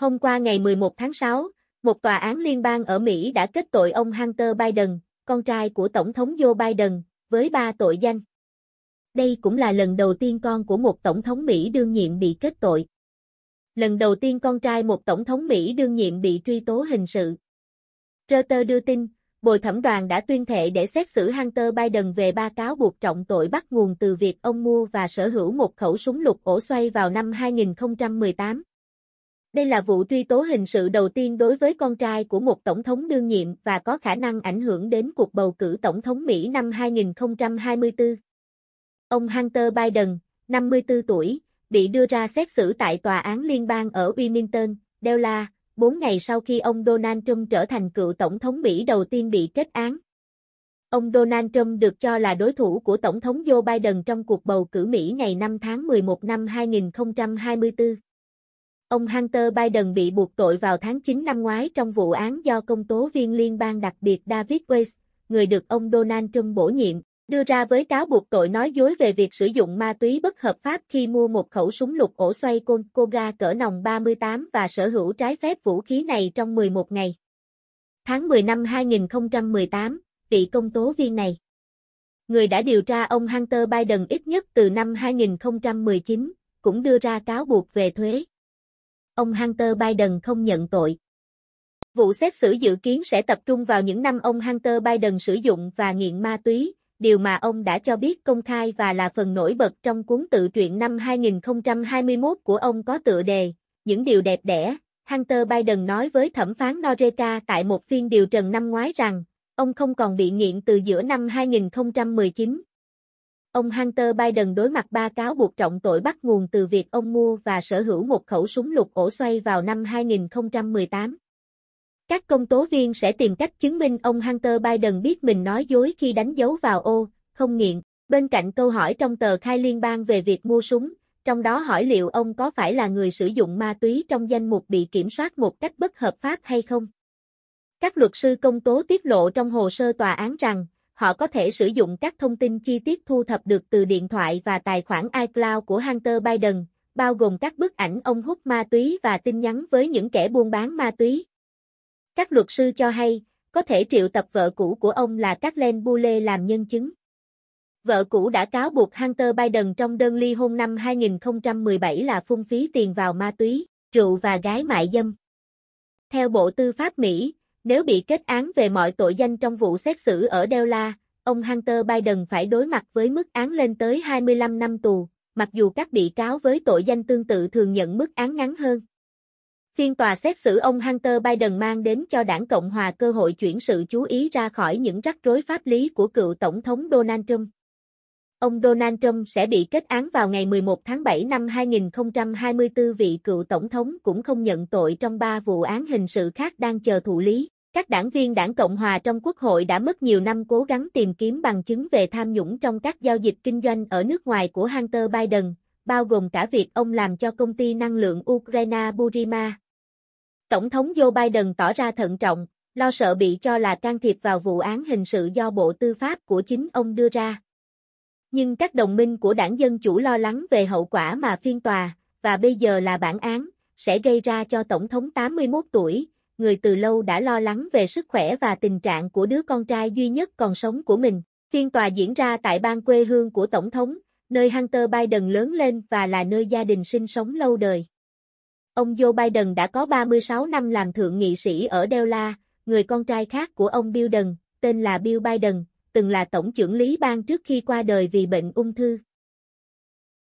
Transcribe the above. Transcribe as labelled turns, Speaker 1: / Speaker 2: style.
Speaker 1: Hôm qua ngày 11 tháng 6, một tòa án liên bang ở Mỹ đã kết tội ông Hunter Biden, con trai của Tổng thống Joe Biden, với ba tội danh. Đây cũng là lần đầu tiên con của một Tổng thống Mỹ đương nhiệm bị kết tội. Lần đầu tiên con trai một Tổng thống Mỹ đương nhiệm bị truy tố hình sự. Reuters đưa tin, bồi thẩm đoàn đã tuyên thệ để xét xử Hunter Biden về ba cáo buộc trọng tội bắt nguồn từ việc ông mua và sở hữu một khẩu súng lục ổ xoay vào năm 2018. Đây là vụ truy tố hình sự đầu tiên đối với con trai của một tổng thống đương nhiệm và có khả năng ảnh hưởng đến cuộc bầu cử tổng thống Mỹ năm 2024. Ông Hunter Biden, 54 tuổi, bị đưa ra xét xử tại tòa án liên bang ở Wilmington, Delaware, 4 ngày sau khi ông Donald Trump trở thành cựu tổng thống Mỹ đầu tiên bị kết án. Ông Donald Trump được cho là đối thủ của Tổng thống Joe Biden trong cuộc bầu cử Mỹ ngày 5 tháng 11 năm 2024. Ông Hunter Biden bị buộc tội vào tháng 9 năm ngoái trong vụ án do công tố viên liên bang đặc biệt David Weiss, người được ông Donald Trump bổ nhiệm, đưa ra với cáo buộc tội nói dối về việc sử dụng ma túy bất hợp pháp khi mua một khẩu súng lục ổ xoay côn Cobra cỡ nòng 38 và sở hữu trái phép vũ khí này trong 11 ngày. Tháng 10 năm 2018, vị công tố viên này, người đã điều tra ông Hunter Biden ít nhất từ năm 2019, cũng đưa ra cáo buộc về thuế ông Hunter Biden không nhận tội. Vụ xét xử dự kiến sẽ tập trung vào những năm ông Hunter Biden sử dụng và nghiện ma túy, điều mà ông đã cho biết công khai và là phần nổi bật trong cuốn tự truyện năm 2021 của ông có tựa đề Những điều đẹp đẽ. Hunter Biden nói với thẩm phán Noreka tại một phiên điều trần năm ngoái rằng ông không còn bị nghiện từ giữa năm 2019. Ông Hunter Biden đối mặt ba cáo buộc trọng tội bắt nguồn từ việc ông mua và sở hữu một khẩu súng lục ổ xoay vào năm 2018. Các công tố viên sẽ tìm cách chứng minh ông Hunter Biden biết mình nói dối khi đánh dấu vào ô, không nghiện. Bên cạnh câu hỏi trong tờ khai liên bang về việc mua súng, trong đó hỏi liệu ông có phải là người sử dụng ma túy trong danh mục bị kiểm soát một cách bất hợp pháp hay không. Các luật sư công tố tiết lộ trong hồ sơ tòa án rằng, họ có thể sử dụng các thông tin chi tiết thu thập được từ điện thoại và tài khoản iCloud của Hunter Biden, bao gồm các bức ảnh ông hút ma túy và tin nhắn với những kẻ buôn bán ma túy. Các luật sư cho hay, có thể triệu tập vợ cũ của ông là Kathleen Bule làm nhân chứng. Vợ cũ đã cáo buộc Hunter Biden trong đơn ly hôn năm 2017 là phung phí tiền vào ma túy, rượu và gái mại dâm. Theo Bộ Tư pháp Mỹ, nếu bị kết án về mọi tội danh trong vụ xét xử ở Delaware, ông Hunter Biden phải đối mặt với mức án lên tới 25 năm tù, mặc dù các bị cáo với tội danh tương tự thường nhận mức án ngắn hơn. Phiên tòa xét xử ông Hunter Biden mang đến cho đảng Cộng hòa cơ hội chuyển sự chú ý ra khỏi những rắc rối pháp lý của cựu Tổng thống Donald Trump ông Donald Trump sẽ bị kết án vào ngày 11 tháng 7 năm 2024. Vị cựu tổng thống cũng không nhận tội trong ba vụ án hình sự khác đang chờ thụ lý. Các đảng viên đảng Cộng hòa trong Quốc hội đã mất nhiều năm cố gắng tìm kiếm bằng chứng về tham nhũng trong các giao dịch kinh doanh ở nước ngoài của Hunter Biden, bao gồm cả việc ông làm cho công ty năng lượng Ukraine Burima. Tổng thống Joe Biden tỏ ra thận trọng, lo sợ bị cho là can thiệp vào vụ án hình sự do Bộ Tư pháp của chính ông đưa ra. Nhưng các đồng minh của đảng Dân Chủ lo lắng về hậu quả mà phiên tòa, và bây giờ là bản án, sẽ gây ra cho Tổng thống 81 tuổi, người từ lâu đã lo lắng về sức khỏe và tình trạng của đứa con trai duy nhất còn sống của mình. Phiên tòa diễn ra tại bang quê hương của Tổng thống, nơi Hunter Biden lớn lên và là nơi gia đình sinh sống lâu đời. Ông Joe Biden đã có 36 năm làm thượng nghị sĩ ở Delaware, người con trai khác của ông Biden, tên là Bill Biden, từng là tổng trưởng lý bang trước khi qua đời vì bệnh ung thư.